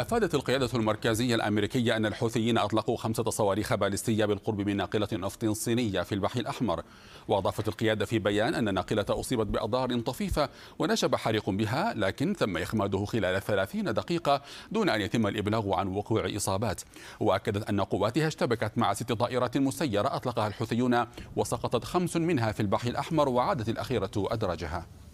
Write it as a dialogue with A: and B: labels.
A: أفادت القيادة المركزية الأمريكية أن الحوثيين أطلقوا خمسة صواريخ باليستية بالقرب من ناقلة نفط صينية في البحر الأحمر وأضافت القيادة في بيان أن الناقلة أصيبت بأضرار طفيفة ونشب حريق بها لكن تم إخماده خلال 30 دقيقة دون أن يتم الإبلاغ عن وقوع إصابات وأكدت أن قواتها اشتبكت مع ست طائرات مسيرة أطلقها الحوثيون وسقطت خمس منها في البحر الأحمر وعادت الأخيرة أدراجها